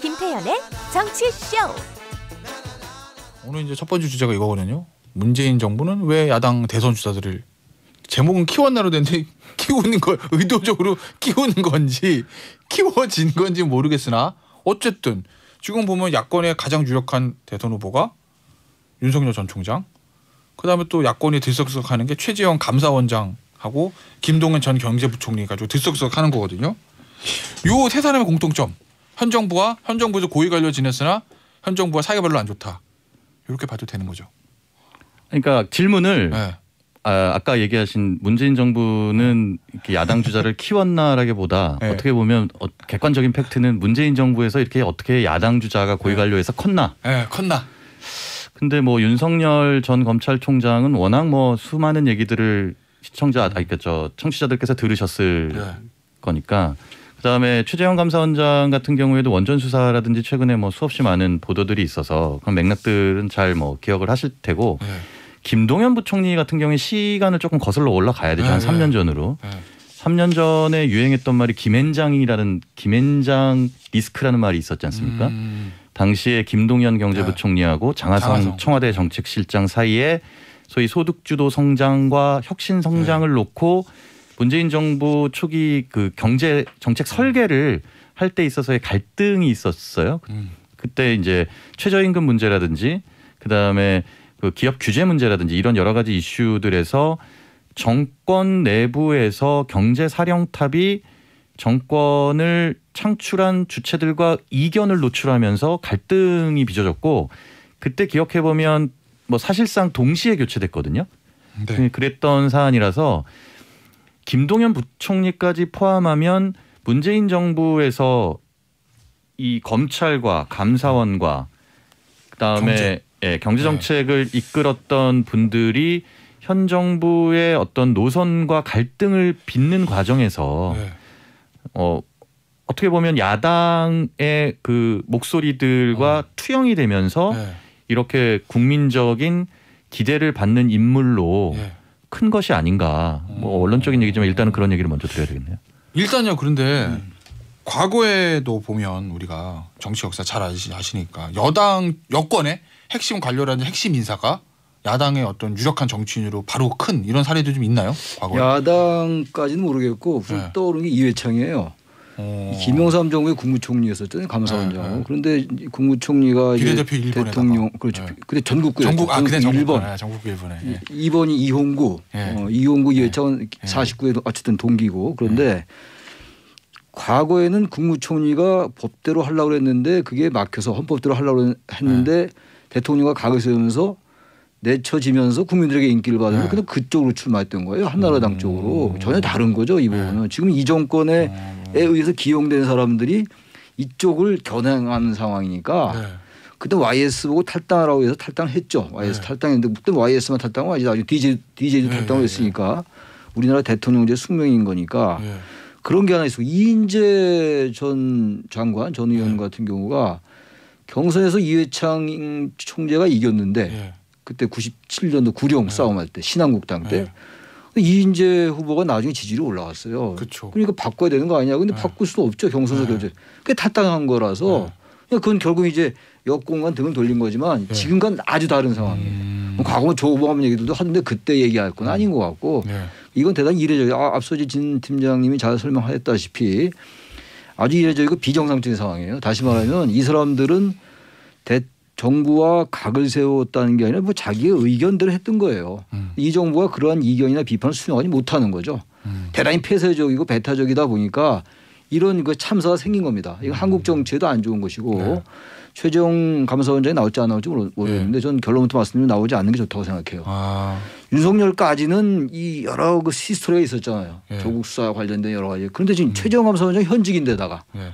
김태현의 정치쇼. 오늘 이제 첫 번째 주제가 이거거든요. 문재인 정부는 왜 야당 대선 주자들을 제목은 키웠나로 된데 키우는 걸 의도적으로 키우는 건지 키워진 건지 모르겠으나 어쨌든 지금 보면 야권의 가장 유력한 대선 후보가 윤석열 전 총장 그다음에 또 야권이 들썩썩하는 게 최재형 감사원장하고 김동연 전 경제부총리가 좀 들썩썩하는 거거든요. 요세 사람의 공통점 현 정부와 현 정부에서 고위 관료 지냈으나 현 정부와 사이가 별로 안 좋다. 이렇게 봐도 되는 거죠. 그러니까 질문을 네. 아, 아까 얘기하신 문재인 정부는 이렇게 야당 주자를 키웠나라기보다 네. 어떻게 보면 어, 객관적인 팩트는 문재인 정부에서 이렇게 어떻게 야당 주자가 고위관료에서 네. 컸나? 예, 네, 컸나. 근데 뭐 윤석열 전 검찰총장은 워낙 뭐 수많은 얘기들을 시청자 아겠죠 그러니까 청취자들께서 들으셨을 네. 거니까 그다음에 최재형 감사원장 같은 경우에도 원전 수사라든지 최근에 뭐 수없이 많은 보도들이 있어서 그런 맥락들은 잘 뭐 기억을 하실 테고 네. 김동연 부총리 같은 경우에 시간을 조금 거슬러 올라가야 되죠. 네, 한 3년 전으로. 네. 3년 전에 유행했던 말이 김앤장이라는 김앤장 리스크라는 말이 있었지 않습니까? 음. 당시에 김동연 경제부총리하고 네. 장하성, 장하성, 청와대 정책실장 사이에 소위 소득주도 성장과 혁신 성장을 네. 놓고 문재인 정부 초기 그 경제 정책 설계를 할 때 있어서의 갈등이 있었어요. 그 음. 그때 이제 최저임금 문제라든지 그다음에 그 기업 규제 문제라든지 이런 여러 가지 이슈들에서 정권 내부에서 경제 사령탑이 정권을 창출한 주체들과 이견을 노출하면서 갈등이 빚어졌고 그때 기억해 보면 뭐 사실상 동시에 교체됐거든요. 네. 그랬던 사안이라서 김동연 부총리까지 포함하면 문재인 정부에서 이 검찰과 감사원과 그다음에 경제. 예, 경제 정책을 네. 이끌었던 분들이 현 정부의 어떤 노선과 갈등을 빚는 과정에서 네. 어 어떻게 보면 야당의 그 목소리들과 어. 투영이 되면서 네. 이렇게 국민적인 기대를 받는 인물로 예. 큰 것이 아닌가. 뭐 음. 원론적인 얘기지만 일단은 그런 얘기를 먼저 드려야 되겠네요. 일단요. 그런데 음. 과거에도 보면 우리가 정치 역사 잘 아시, 니까 여당 여권의 핵심 관료라는 핵심 인사가 야당의 어떤 유력한 정치인으로 바로 큰 이런 사례도 좀 있나요? 과거에? 야당까지는 모르겠고 네. 떠오른 게 이회창이에요. 어. 김영삼 정부의 국무총리였었잖아요. 감사원장. 네, 네. 그런데 국무총리가 비례대표 이제 대통령 그렇죠. 네. 근데 전국구 전국 아 그때 전국 1번. 아, 전국 1번에. 2번이 이홍구. 예. 어, 이홍구 이회창 예. 49에 예. 어쨌든 동기고 그런데 과거에는 국무총리가 법대로 하려고 했는데 그게 막혀서 헌법대로 하려고 했는데 대통령과 각을 세우면서 내쳐지면서 국민들에게 인기를 받으면 그냥 그쪽으로 출마했던 거예요. 한나라당 음. 쪽으로. 전혀 다른 거죠. 이 부분은. 지금 이 정권의 음. 에 의해서 기용된 사람들이 이쪽을 겨냥하는 상황이니까 네. 그때 YS 보고 탈당하라고 해서 탈당했죠. YS 네. 탈당했는데 그때 YS만 탈당하고 아직 나중에 DJ, DJ도 네. 탈당을 네, 했으니까 네. 우리나라 대통령제 숙명인 거니까 네. 그런 게 하나 있고 이인재 전 장관 전 의원 같은 경우가 경선에서 이회창 총재가 이겼는데 그때 97년도 구룡 싸움할 때 신한국당 때 이인재 후보가 나중에 지지율이 올라왔어요 그쵸. 그러니까 바꿔야 되는 거 아니냐. 근데 네. 바꿀 수도 없죠. 경선에서 네. 결제. 그게 타당한 거라서 네. 그건 결국 이제 여권간 등을 돌린 거지만 네. 지금과는 아주 다른 상황이에요. 음. 과거 조보함 얘기도 하는데 그때 얘기할 건 네. 아닌 것 같고 네. 이건 대단히 이례적이에요. 아, 앞서 진 팀장님이 잘 설명하셨다시피 아주 이례적이고 비정상적인 상황이에요. 다시 말하면 이 사람들은 대 정부와 각을 세웠다는 게 아니라 뭐 자기의 의견대로 했던 거예요. 음. 이 정부가 그러한 이견이나 비판을 수용하지 못하는 거죠. 음. 대단히 폐쇄적이고 배타적이다 보니까 이런 그 참사가 생긴 겁니다. 이거 음. 한국 정치에도 안 좋은 것이고 네. 최종 감사원장이 나올지 안 나올지 모르겠는데 네. 저는 결론부터 말씀드리면 나오지 않는 게 좋다고 생각해요. 아. 윤석열까지는 이 여러 그 시스토리가 있었잖아요. 네. 예. 조국 수사 관련된 여러 가지. 그런데 지금 음. 최종 감사원장 현직인데다가 예.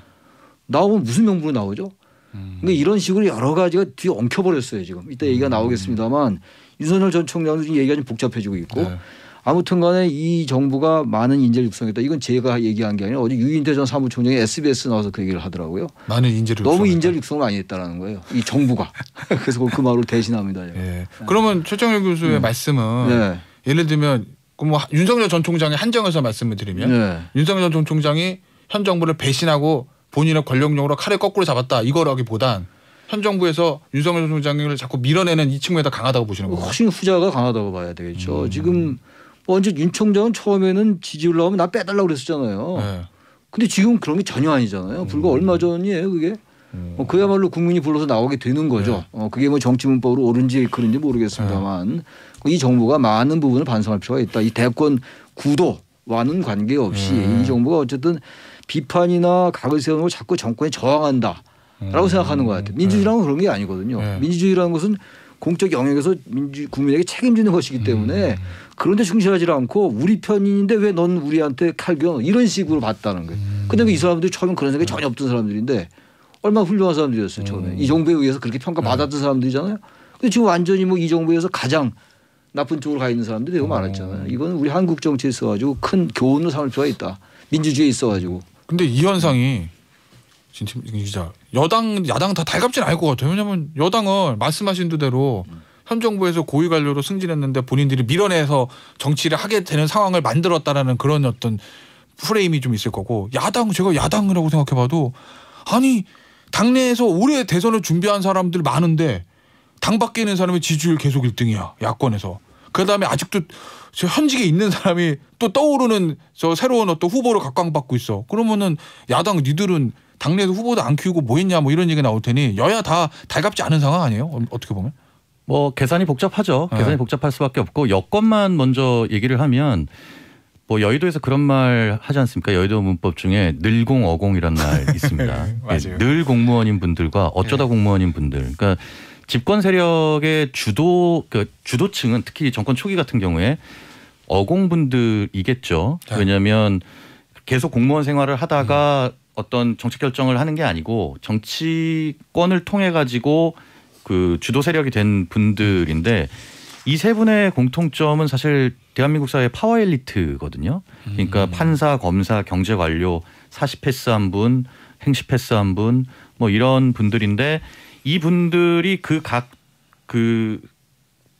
나오면 무슨 명분으로 나오죠? 그러니까 이런 식으로 여러 가지가 뒤에 엉켜버렸어요 지금. 이따 얘기가 음. 나오겠습니다만 윤석열 전 총장도 지금 얘기가 좀 복잡해지고 있고 네. 아무튼간에 이 정부가 많은 인재를 육성했다. 이건 제가 얘기한 게 아니라 어제 유인태 전 사무총장이 SBS 나와서 그 얘기를 하더라고요. 많은 인재를 너무 육성했다. 인재를 육성을 많이 했다라는 거예요. 이 정부가 그래서 그 말을 대신합니다. 예. 네. 그러면 최정열 교수의 음. 말씀은 네. 예를 들면 그 뭐 윤석열 전 총장의 한정에서 말씀을 드리면 네. 윤석열 전 총장이 현 정부를 배신하고 본인의 권력용으로 칼을 거꾸로 잡았다 이거라기보단 현 정부에서 윤석열 총장을 자꾸 밀어내는 이 측면이 더 강하다고 보시는 거예요. 어, 훨씬 후자가 강하다고 봐야 되겠죠. 음. 지금 먼저 뭐 윤 총장은 처음에는 지지율 나오면 나 빼달라고 그랬었잖아요. 네. 근데 지금 그런 게 전혀 아니잖아요. 불과 음. 얼마 전이에요, 그게. 음. 어, 그야말로 국민이 불러서 나오게 되는 거죠. 네. 어, 그게 뭐 정치문법으로 옳은지 그런지 모르겠습니다만 네. 이 정부가 많은 부분을 반성할 필요가 있다. 이 대권 구도와는 관계없이 네. 이 정부가 어쨌든 비판이나 각을 세우걸 자꾸 정권에 저항한다라고 음. 생각하는 것 같아요. 음. 민주주의라는 네. 그런 게 아니거든요. 네. 민주주의라는 것은 공적 영역에서 민주 국민에게 책임지는 것이기 음. 때문에 음. 그런데 충실하지 않고 우리 편인데 왜 넌 우리한테 칼겨 이런 식으로 봤다는 거예요. 음. 근데 그 이 사람들이 처음엔 그런 생각이 네. 전혀 없던 사람들인데 얼마나 훌륭한 사람들이었어요 처음에 음. 이정부에 의해서 그렇게 평가받았던 네. 사람들이잖아요. 근데 지금 완전히 뭐이정부에서 가장 나쁜 쪽으로 가 있는 사람들이 되게 어. 많았잖아요. 이건 우리 한국 정치에 있어가지고 큰 교훈을 삼을 필요가 있다. 민주주의에 있어가지고. 근데 이 현상이 지금 기자 여당 야당 다 달갑진 않을 것 같아요. 왜냐하면 여당은 말씀하신 대로 현 정부에서 고위 관료로 승진했는데 본인들이 밀어내서 정치를 하게 되는 상황을 만들었다라는 그런 어떤 프레임이 좀 있을 거고 야당 제가 야당이라고 생각해봐도 아니 당내에서 올해 대선을 준비한 사람들 많은데 당 밖에 있는 사람의 지지율 계속 1등이야 야권에서 그다음에 아직도 저 현직에 있는 사람이 또 떠오르는 저 새로운 어떤 후보를 각광받고 있어. 그러면은 야당 니들은 당내에서 후보도 안 키우고 뭐 했냐 뭐 이런 얘기 나올 테니 여야 다 달갑지 않은 상황 아니에요? 어, 어떻게 보면? 뭐 계산이 복잡하죠. 네. 계산이 복잡할 수밖에 없고 여권만 먼저 얘기를 하면 뭐 여의도에서 그런 말 하지 않습니까? 여의도 문법 중에 늘공어공이란 말 있습니다. 네, 예, 늘 공무원인 분들과 어쩌다 네. 공무원인 분들. 그러니까 집권 세력의 주도 그 주도층은 특히 정권 초기 같은 경우에 어공분들이겠죠. 네. 왜냐하면 계속 공무원 생활을 하다가 음. 어떤 정책 결정을 하는 게 아니고 정치권을 통해 가지고 그 주도 세력이 된 분들인데 이 세 분의 공통점은 사실 대한민국 사회 의 파워 엘리트거든요. 그러니까 음. 판사, 검사, 경제 관료, 사시 패스 한 분, 행시 패스 한 분, 뭐 이런 분들인데 이분들이 그 각그 그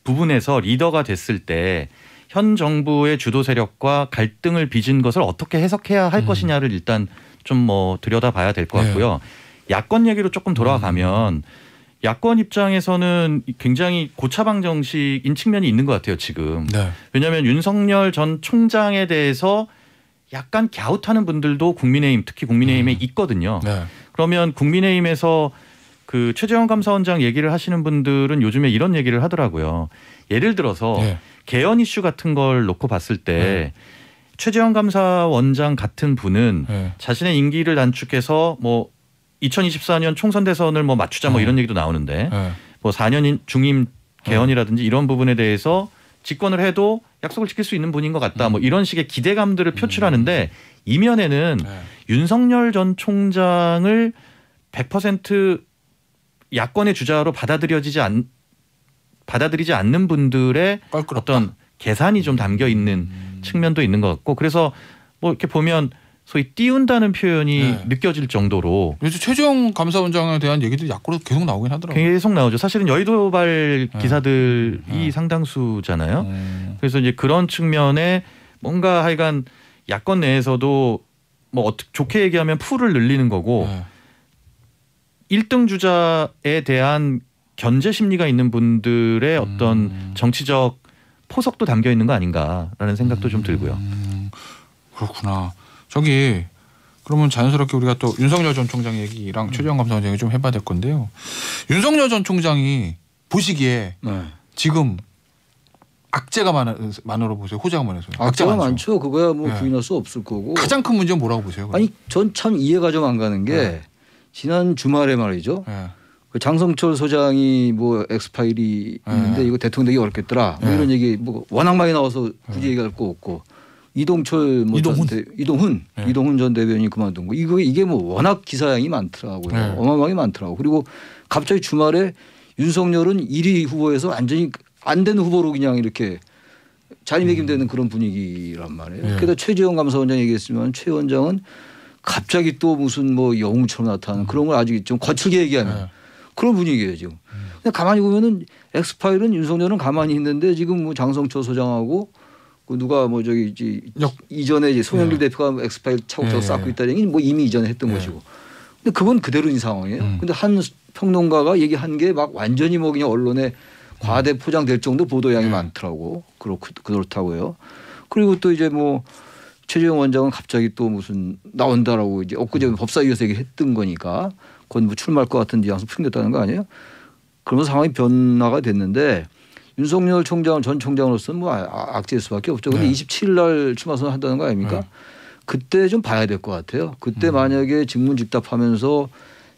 부분에서 리더가 됐을 때 현 정부의 주도 세력과 갈등을 빚은 것을 어떻게 해석해야 할 음. 것이냐를 일단 좀 뭐 들여다봐야 될것 네. 같고요. 네. 야권 얘기로 조금 돌아가면 음. 야권 입장에서는 굉장히 고차방 정식인 측면이 있는 것 같아요 지금. 네. 왜냐하면 윤석열 전 총장에 대해서 약간 갸웃하는 분들도 국민의힘 특히 국민의힘에 음. 있거든요. 네. 그러면 국민의힘에서 그 최재형 감사원장 얘기를 하시는 분들은 요즘에 이런 얘기를 하더라고요. 예를 들어서 네. 개헌 이슈 같은 걸 놓고 봤을 때 네. 최재형 감사원장 같은 분은 네. 자신의 임기를 단축해서 뭐 2024년 총선 대선을 뭐 맞추자 뭐 네. 이런 얘기도 나오는데 네. 뭐 4년 중임 개헌이라든지 네. 이런 부분에 대해서 집권을 해도 약속을 지킬 수 있는 분인 것 같다. 뭐 음. 이런 식의 기대감들을 표출하는데 음. 이면에는 네. 윤석열 전 총장을 100% 야권의 주자로 받아들여지지 않 받아들이지 않는 분들의 껄끄럽다. 어떤 계산이 좀 담겨 있는 음. 측면도 있는 것 같고 그래서 뭐 이렇게 보면 소위 띄운다는 표현이 네. 느껴질 정도로 요즘 최종 감사원장에 대한 얘기도 야권에 계속 나오긴 하더라고요. 계속 나오죠. 사실은 여의도발 네. 기사들이 네. 상당수잖아요. 네. 그래서 이제 그런 측면에 뭔가 하여간 야권 내에서도 뭐 어떻게 좋게 얘기하면 풀을 늘리는 거고 네. 일등 주자에 대한 견제 심리가 있는 분들의 어떤 음. 정치적 포석도 담겨 있는 거 아닌가라는 생각도 음. 좀 들고요. 음, 그렇구나. 저기 그러면 자연스럽게 우리가 또 윤석열 전 총장 얘기랑 음. 최재형 감사원 얘기 좀 해봐야 될 건데요. 윤석열 전 총장이 보시기에 네. 지금 악재가 많, 으로 보세요. 호재가 많으세 악재가, 악재가 많죠. 많죠. 그거야 뭐 네. 부인할 수 없을 거고. 가장 큰 문제는 뭐라고 보세요? 그럼? 아니 전 참 이해가 좀 안 가는 게 네. 지난 주말에 말이죠. 네. 그 장성철 소장이 뭐 엑스파일이 있는데 예. 이거 대통령 되기 어렵겠더라. 뭐 예. 이런 얘기 뭐 워낙 많이 나와서 굳이 얘기할 거 없고 이동철 뭐 이동훈 대, 이동훈 네. 이동훈 전 대변인 그만둔 거 이거 이게 뭐 워낙 기사양이 많더라고요 네. 어마어마하게 많더라고 그리고 갑자기 주말에 윤석열은 1위 후보에서 완전히 안 되는 후보로 그냥 이렇게 자리매김되는 음. 그런 분위기란 말이에요. 네. 게다 최재형 감사원장 얘기했으면 최 원장은 갑자기 또 무슨 뭐 영웅처럼 나타나는 그런 걸 아주 좀 거칠게 얘기하는 네. 그런 분위기예요 지금. 음. 근데 가만히 보면은 엑스파일은 윤석열은 가만히 있는데 지금 뭐 장성철 소장하고 그 누가 뭐 저기 이제 역. 이전에 이제 송영길 네. 대표가 엑스파일 차곡차곡 네. 쌓고 있다는 얘기는 뭐 이미 이전에 했던 네. 것이고. 근데 그건 그대로인 상황이에요. 음. 근데 한 평론가가 얘기한 게 막 완전히 뭐 그냥 언론에 과대 포장될 정도 보도량이 네. 많더라고. 그렇 그렇다고요. 그리고 또 이제 뭐 최재형 원장은 갑자기 또 무슨 나온다라고 이제 엊그제 음. 법사위에서 얘기했던 거니까 곧뭐 출마할 것 같은 뉘앙스 풍겼다는 거 아니에요? 그러면 상황이 변화가 됐는데 윤석열 총장 전 총장으로서는 뭐 아, 아, 악재일 수밖에 없죠. 근데 네. 27일 날 출마 선언 한다는 거 아닙니까? 네. 그때 좀 봐야 될 것 같아요. 그때 음. 만약에 직무집답하면서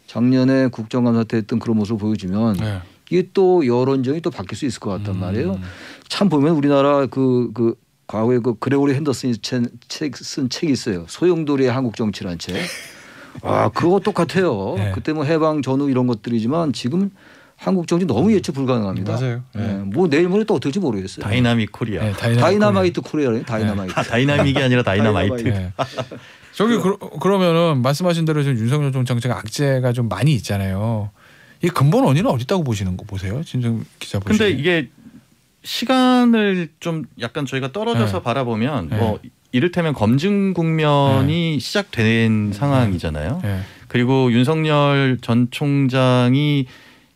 작년에 국정감사 때 했던 그런 모습을 보여주면 네. 이게 또 여론정이 또 바뀔 수 있을 것 같단 음. 말이에요. 참 보면 우리나라 그, 그 과거에 그 그레고리 핸더슨이 쓴 책이 있어요. 소용돌이의 한국 정치란 책. 아 그거 똑같아요. 네. 그때 뭐 해방 전후 이런 것들이지만 지금 한국 정치 너무 예측 불가능합니다. 네, 맞아요. 네. 네. 뭐 내일 모레 또 어떨지 모르겠어요. 다이나믹 코리아. 네, 다이나믹 이 코리아래. 다이나마이트. 네. 아, 다이나믹이 아니라 다이나마이트. 네. 저기 그러, 면은 말씀하신 대로 지금 윤석열 정책 악재가 좀 많이 있잖아요. 이 근본 원인은 어디 있다고 보시는 거 보세요, 진정 기자 보시. 근데 이게 시간을 좀 약간 저희가 떨어져서 네. 바라보면 네. 뭐 이를테면 검증 국면이 네. 시작된 네. 상황이잖아요. 네. 그리고 윤석열 전 총장이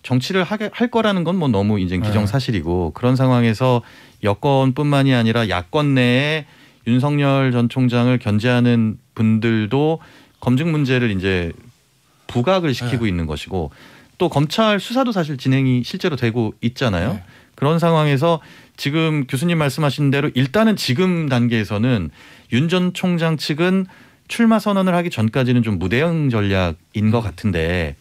정치를 하게 할 거라는 건 뭐 너무 인제 네. 기정사실이고 그런 상황에서 여권뿐만이 아니라 야권 내에 윤석열 전 총장을 견제하는 분들도 검증 문제를 이제 부각을 시키고 있는 것이고 또 검찰 수사도 사실 진행이 실제로 되고 있잖아요. 그런 상황에서 지금 교수님 말씀하신 대로 일단은 지금 단계에서는 윤 전 총장 측은 출마 선언을 하기 전까지는 좀무대응 전략인 것 같은데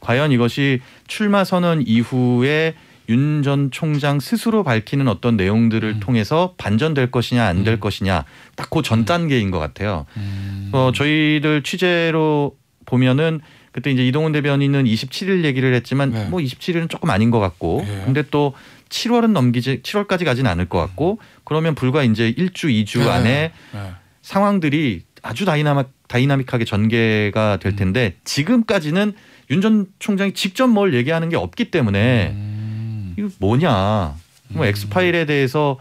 과연 이것이 출마 선언 이후에 윤 전 총장 스스로 밝히는 어떤 내용들을 음. 통해서 반전될 것이냐 안될 음. 것이냐 딱 그전 음. 단계인 것 같아요. 음. 어, 저희들 취재로 보면은 그때 이제 이동훈 대변인은 27일 얘기를 했지만 네. 뭐 27일은 조금 아닌 것 같고 네. 근데 또 7월은 넘기지 7월까지 가진 않을 것 같고 그러면 불과 이제 1주 2주 네. 안에 네. 상황들이 아주 다이나믹 다이나믹하게 전개가 될 텐데 음. 지금까지는 윤 전 총장이 직접 뭘 얘기하는 게 없기 때문에 음. 이거 뭐냐 뭐 음. 엑스파일에 대해서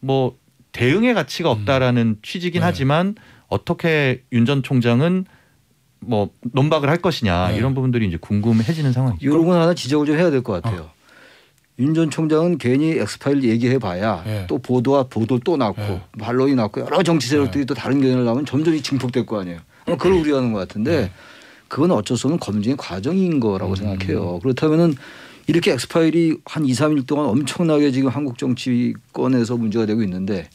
뭐 대응의 가치가 음. 없다라는 음. 취지긴 네. 하지만 어떻게 윤 전 총장은 뭐 논박을 할 것이냐 네. 이런 부분들이 이제 궁금해지는 상황이죠. 이런 건 하나 지적을 좀 해야 될 것 같아요. 어. 윤전 총장은 괜히 엑스파일 얘기해봐야 예. 또 보도와 보도 또 낳고 예. 반론이 낳고 여러 정치 세력들이 예. 또 다른 견해를 나면 점점 이 증폭될 거 아니에요. 그걸 예. 우려하는 것 같은데 예. 그건 어쩔 수 없는 검증의 과정인 거라고 음. 생각해요. 그렇다면은 이렇게 엑스파일이 한 2, 3일 동안 엄청나게 지금 한국 정치권에서 문제가 되고 있는데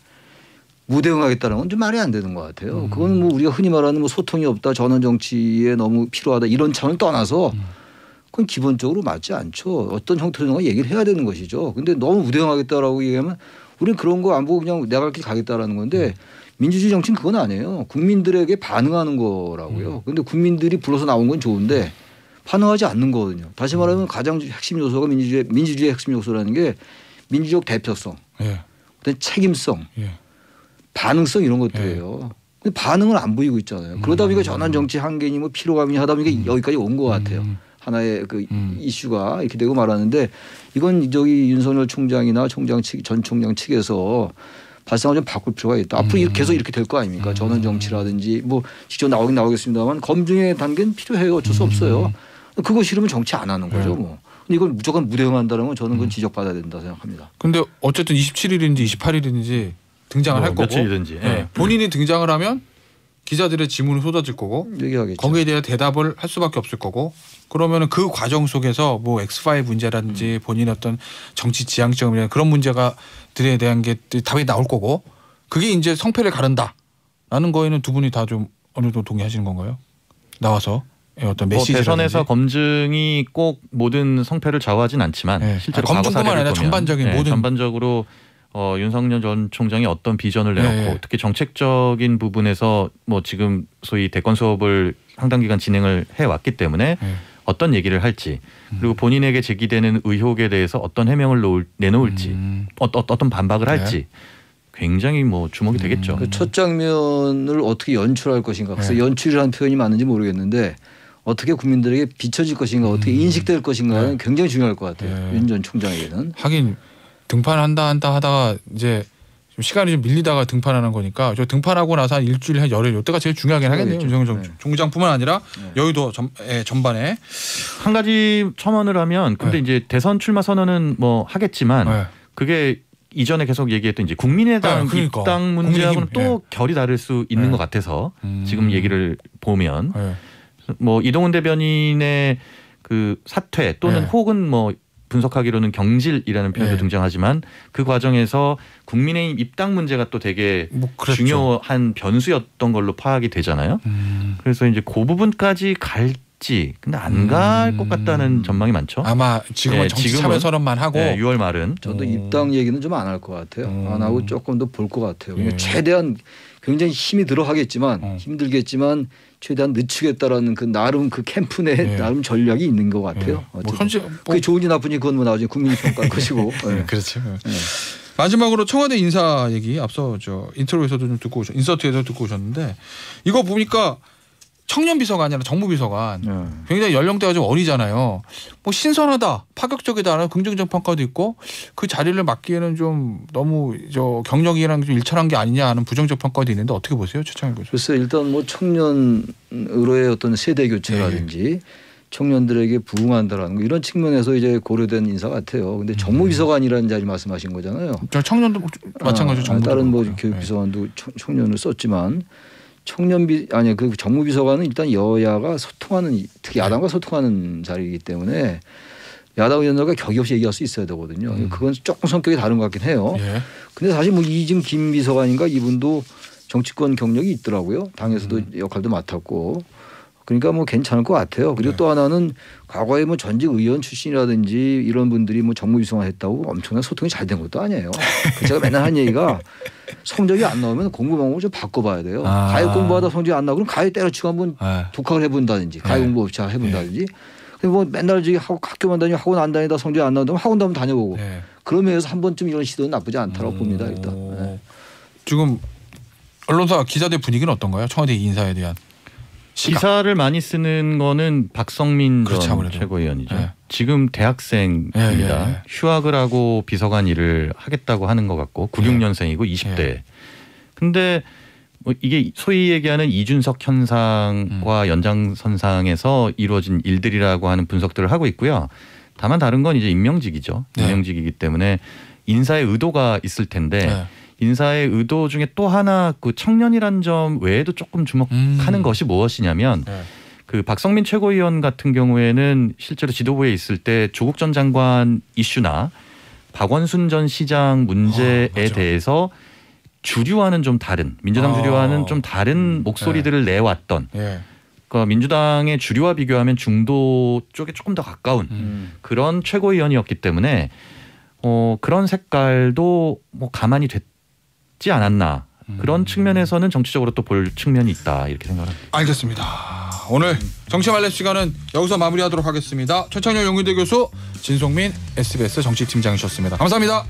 무대응하겠다는 건 좀 말이 안 되는 것 같아요. 음. 그건 뭐 우리가 흔히 말하는 뭐 소통이 없다, 전원 정치에 너무 필요하다 이런 차원을 떠나서 음. 그건 기본적으로 맞지 않죠. 어떤 형태로든 얘기를 해야 되는 것이죠. 근데 너무 우대형하겠다라고 얘기하면 우리는 그런 거 안 보고 그냥 내가 이렇게 가겠다라는 건데 음. 민주주의 정치는 그건 아니에요. 국민들에게 반응하는 거라고요. 음. 근데 국민들이 불러서 나온 건 좋은데 반응하지 않는 거거든요. 다시 음. 말하면 가장 핵심 요소가 민주주의 민주주의 핵심 요소라는 게 민주적 대표성, 예. 그다음 책임성, 예. 반응성 이런 것들이에요. 예. 근데 반응을 안 보이고 있잖아요. 그러다 보니까 전환 정치 한계니 뭐피로감이 하다 보니까 여기까지 온 것 같아요. 하나의 그 음. 이슈가 이렇게 되고 말았는데 이건 저기 윤석열 총장이나 총장 측, 전 총장 측에서 발상을 좀 바꿀 필요가 있다. 앞으로 음. 계속 이렇게 될 거 아닙니까? 음. 전원 정치라든지 뭐 직접 나오긴 나오겠습니다만 검증의 단계는 필요해요. 어쩔 수 음. 없어요. 그거 싫으면 정치 안 하는 거죠. 네. 뭐. 이걸 무조건 무대응한다는 건 저는 그건 음. 지적받아야 된다 생각합니다. 근데 어쨌든 27일인지 28일인지 등장을 뭐, 할 거고 며칠이든지. 네. 예. 본인이 등장을 하면 기자들의 질문이 쏟아질 거고 얘기하겠죠. 거기에 대해 대답을 할 수밖에 없을 거고 그러면 은그 과정 속에서 뭐엑스파5 문제라든지 음. 본인 어떤 정치 지향점이나 그런 문제가들에 대한 게 답이 나올 거고 그게 이제 성패를 가른다라는 거에는 두 분이 다 좀 어느 정도 동의하시는 건가요? 나와서 예, 어떤 메시지 뭐 대선에서 검증이 꼭 모든 성패를 좌우하진 않지만 네. 실제로 아, 검증뿐만 아니라 전반적인 네, 모든 전반적으로 어, 윤석열 전 총장이 어떤 비전을 네. 내놓고 네. 특히 정책적인 부분에서 뭐 지금 소위 대권 수업을 상당 기간 진행을 해왔기 때문에 네. 어떤 얘기를 할지 음. 그리고 본인에게 제기되는 의혹에 대해서 어떤 해명을 놓을, 내놓을지 음. 어, 어, 떤 반박을 네. 할지 굉장히 뭐 주목이 음. 되겠죠. 그첫 장면을 어떻게 연출할 것인가. 그래서 네. 연출이라는 표현이 맞는지 모르겠는데 어떻게 국민들에게 비춰질 것인가, 어떻게 음. 인식될 것인가는 네. 굉장히 중요할 것 같아요. 윤 전 총장에게는. 하긴 등판한다 한다 하다가 이제 좀 시간이 좀 밀리다가 등판하는 거니까 저 등판하고 나서 한 일주일 한 열흘 이때가 제일 중요하긴 하겠네요. 윤성 네. 총장뿐만 아니라 네. 여의도 전, 예, 전반에 한 가지 첨언을 하면 근데 네. 이제 대선 출마 선언은 뭐 하겠지만 네. 그게 이전에 계속 얘기했던 이제 국민의당 네, 그러니까. 입당 문제하고는 또 네. 결이 다를 수 있는 네. 것 같아서 음. 지금 얘기를 보면 네. 뭐 이동훈 대변인의 그 사퇴 또는 네. 혹은 뭐 분석하기로는 경질이라는 표현도 네. 등장하지만 그 과정에서 국민의힘 입당 문제가 또 되게 뭐 그렇죠. 중요한 변수였던 걸로 파악이 되잖아요. 음. 그래서 이제 그 부분까지 갈 갈지 근데 안 갈 것 같다는 음. 전망이 많죠. 아마 지금은 예, 정치 지금은, 참여 선언만 하고 예, 6월 말은 저도 음. 입당 얘기는 좀 안 할 것 같아요. 음. 안 하고 조금 더 볼 것 같아요. 예. 최대한 굉장히 힘이 들어하겠지만 어. 힘들겠지만 최대한 늦추겠다라는 그 나름 그 캠프 내 예. 나름 전략이 있는 것 같아요. 예. 뭐 현재 뭐 그게 좋은지 나쁜지 그건 뭐 나중에 국민이 평가할 예. 것이고. 예. 예. 그렇죠. 예. 마지막으로 청와대 인사 얘기 앞서 저인터뷰에서도좀 듣고 오셨, 인서트에서 듣고 오셨는데 이거 보니까 청년 비서관이 아니라 정무 비서관 네. 예. 굉장히 연령대가 좀 어리잖아요. 뭐 신선하다, 파격적이다라는 긍정적 평가도 있고 그 자리를 맡기에는 좀 너무 저 경력이랑 좀 일철한 게 아니냐 하는 부정적 평가도 있는데 어떻게 보세요, 최창일 교수? 글쎄 일단 뭐 청년으로의 어떤 세대 교체라든지 네. 청년들에게 부응한다라는 거 이런 측면에서 이제 고려된 인사 같아요. 근데 정무비서관이라는 음. 자리 말씀하신 거잖아요. 청년도 아, 마찬가지로 정무 다른 뭐 교육비서관도 네. 청년을 썼지만 청년비 아니 그 정무비서관은 일단 여야가 소통하는 특히 네. 야당과 소통하는 자리이기 때문에 야당 의원들과 격이 없이 얘기할 수 있어야 되거든요. 음. 그건 조금 성격이 다른 것 같긴 해요. 예. 근데 사실 뭐 이진 김 비서관인가 이분도 정치권 경력이 있더라고요. 당에서도 음. 역할도 맡았고 그러니까 뭐 괜찮을 것 같아요. 그리고 네. 또 하나는 과거에 뭐 전직 의원 출신이라든지 이런 분들이 뭐 정무 위성화했다고 엄청난 소통이 잘 된 것도 아니에요. 그 제가 맨날 한 얘기가 성적이 안 나오면 공부 방법을 좀 바꿔봐야 돼요. 아. 가해 공부하다 성적이 안 나고 그럼 가해 때려치고 한번 네. 독학을 해본다든지 가해 네. 공부 업체 해본다든지. 네. 뭐 맨날 저기 하 학교만 다니고 학원 안 다니다 성적이 안 나온다면 학원도 한번 다녀보고 네. 그러면서 한 번쯤 이런 시도는 나쁘지 않다고 봅니다 일단. 네. 지금 언론사 기자들 분위기는 어떤가요? 청와대 인사에 대한. 기사를 많이 쓰는 거는 박성민 그렇죠, 전 최고위원이죠. 예. 지금 대학생입니다. 예, 예, 예, 휴학을 하고 비서관 일을 하겠다고 하는 것 같고 96년생이고 20대. 예. 예. 근데 뭐 이게 소위 얘기하는 이준석 현상과 음. 연장선상에서 이루어진 일들이라고 하는 분석들을 하고 있고요. 다만 다른 건 이제 임명직이죠. 네. 임명직이기 때문에 인사의 의도가 있을 텐데 네. 인사의 의도 중에 또 하나 그 청년이란 점 외에도 조금 주목하는 음. 것이 무엇이냐면 네. 그 박성민 최고위원 같은 경우에는 실제로 지도부에 있을 때 조국 전 장관 이슈나 박원순 전 시장 문제에 아, 대해서 주류와는 좀 다른 민주당 아. 주류와는 좀 다른 음. 목소리들을 네. 내왔던 네. 그러니까 민주당의 주류와 비교하면 중도 쪽에 조금 더 가까운 음. 그런 최고위원이었기 때문에 어, 그런 색깔도 뭐 가만히 됐. 있지 않았나 그런 음. 측면에서는 정치적으로 또 볼 측면이 있다 이렇게 생각합니다. 알겠습니다. 오늘 정치 말렛 시간은 여기서 마무리하도록 하겠습니다. 최창렬 용인대 교수, 진송민 SBS 정치팀장이셨습니다. 감사합니다.